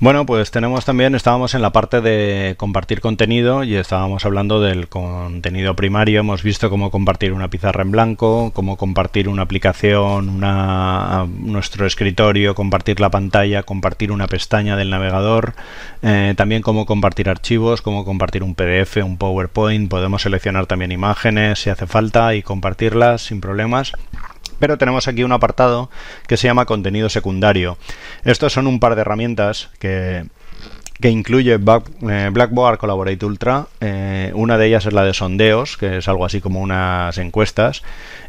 Bueno, pues tenemos también, estábamos en la parte de compartir contenido y estábamos hablando del contenido primario. Hemos visto cómo compartir una pizarra en blanco, cómo compartir una aplicación, nuestro escritorio, compartir la pantalla, compartir una pestaña del navegador, eh, también cómo compartir archivos, cómo compartir un PDF, un PowerPoint. Podemos seleccionar también imágenes si hace falta y compartirlas sin problemas. Pero tenemos aquí un apartado que se llama contenido secundario. Estos son un par de herramientas que, incluye eh, Blackboard Collaborate Ultra. Eh, una de ellas es la de sondeos, que es algo así como unas encuestas,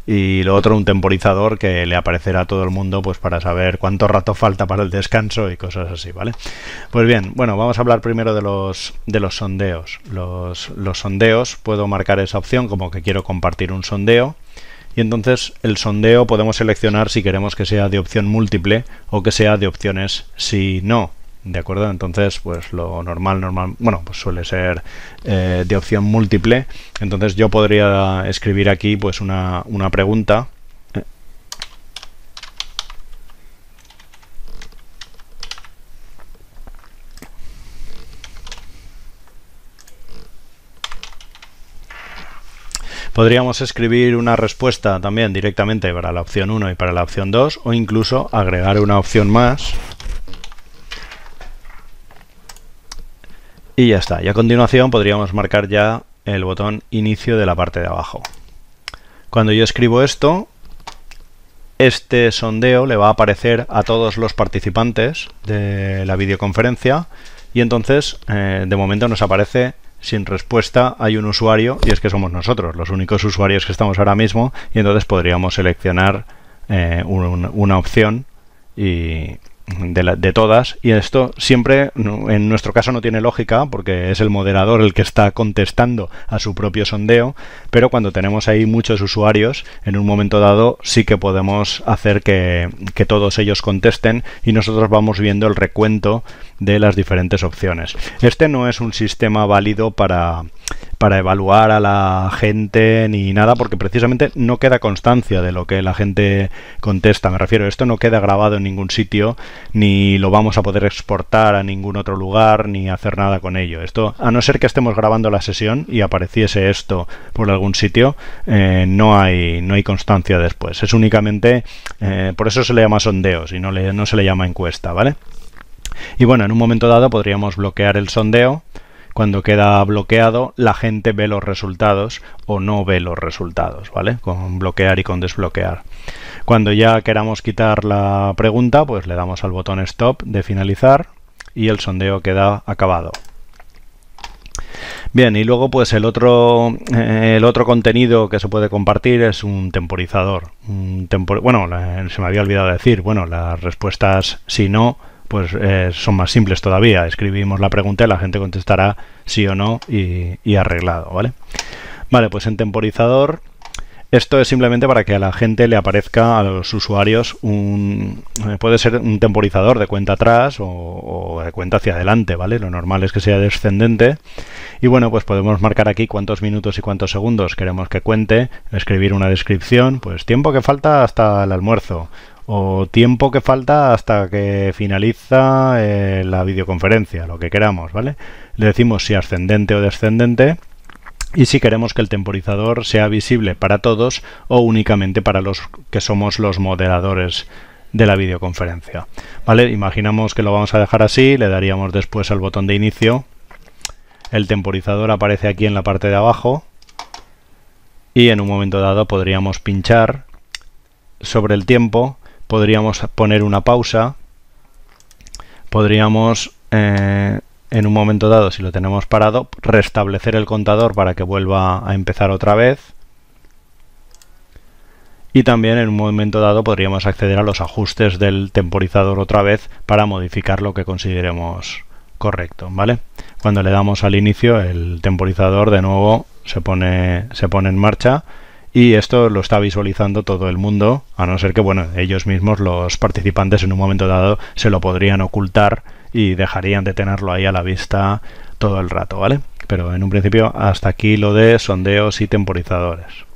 y lo otro un temporizador que le aparecerá a todo el mundo pues para saber cuánto rato falta para el descanso y cosas así, ¿vale? Pues bien, bueno, vamos a hablar primero de los de los sondeos. los sondeos, puedo marcar esa opción como que quiero compartir un sondeo y entonces el sondeo podemos seleccionar si queremos que sea de opción múltiple o que sea de opciones si no. ¿De acuerdo? Entonces, pues lo normal, normal, bueno, pues suele ser eh, de opción múltiple. Entonces yo podría escribir aquí pues una pregunta Podríamos escribir una respuesta también directamente para la opción 1 y para la opción 2 o incluso agregar una opción más y ya está. Y a continuación podríamos marcar ya el botón inicio de la parte de abajo. Cuando yo escribo esto, este sondeo le va a aparecer a todos los participantes de la videoconferencia y entonces eh, de momento nos aparece sin respuesta hay un usuario y es que somos nosotros, los únicos usuarios que estamos ahora mismo y entonces podríamos seleccionar eh, una opción y, de, todas y esto siempre en nuestro caso no tiene lógica porque es el moderador el que está contestando a su propio sondeo, pero cuando tenemos ahí muchos usuarios, en un momento dado sí que podemos hacer que, que todos ellos contesten y nosotros vamos viendo el recuento de las diferentes opciones. Este no es un sistema válido para para evaluar a la gente ni nada, porque precisamente no queda constancia de lo que la gente contesta. Me refiero, esto no queda grabado en ningún sitio, ni lo vamos a poder exportar a ningún otro lugar, ni hacer nada con ello. Esto, a no ser que estemos grabando la sesión y apareciese esto por algún sitio, eh, no, hay, no hay constancia después. Es únicamente, eh, por eso se le llama sondeos y no, no se le llama encuesta, ¿vale? Y bueno, en un momento dado podríamos bloquear el sondeo cuando queda bloqueado, la gente ve los resultados o no ve los resultados, ¿vale? Con bloquear y con desbloquear. Cuando ya queramos quitar la pregunta, pues le damos al botón stop de finalizar y el sondeo queda acabado. Bien, y luego pues el otro, eh, el otro contenido que se puede compartir es un temporizador. bueno, se me había olvidado decir, bueno, las respuestas si no pues eh, son más simples todavía. Escribimos la pregunta y la gente contestará sí o no y, arreglado, ¿vale? Vale, pues en temporizador esto es simplemente para que a la gente le aparezca a los usuarios un... Eh, puede ser un temporizador de cuenta atrás o, o, de cuenta hacia adelante, ¿vale? Lo normal es que sea descendente. Y bueno, pues podemos marcar aquí cuántos minutos y cuántos segundos queremos que cuente, escribir una descripción, pues tiempo que falta hasta el almuerzo o tiempo que falta hasta que finaliza eh, la videoconferencia, lo que queramos, ¿vale? Le decimos si ascendente o descendente y si queremos que el temporizador sea visible para todos o únicamente para los que somos los moderadores de la videoconferencia. ¿Vale? Imaginamos que lo vamos a dejar así, le daríamos después al botón de inicio. El temporizador aparece aquí en la parte de abajo y en un momento dado podríamos pinchar sobre el tiempo podríamos poner una pausa, podríamos eh, en un momento dado, si lo tenemos parado, restablecer el contador para que vuelva a empezar otra vez. Y también en un momento dado podríamos acceder a los ajustes del temporizador otra vez para modificar lo que consideremos correcto, ¿vale? Cuando le damos al inicio, el temporizador de nuevo se pone, se pone en marcha y esto lo está visualizando todo el mundo, a no ser que bueno, ellos mismos, los participantes en un momento dado, se lo podrían ocultar y dejarían de tenerlo ahí a la vista todo el rato, ¿vale? Pero en un principio hasta aquí lo de sondeos y temporizadores.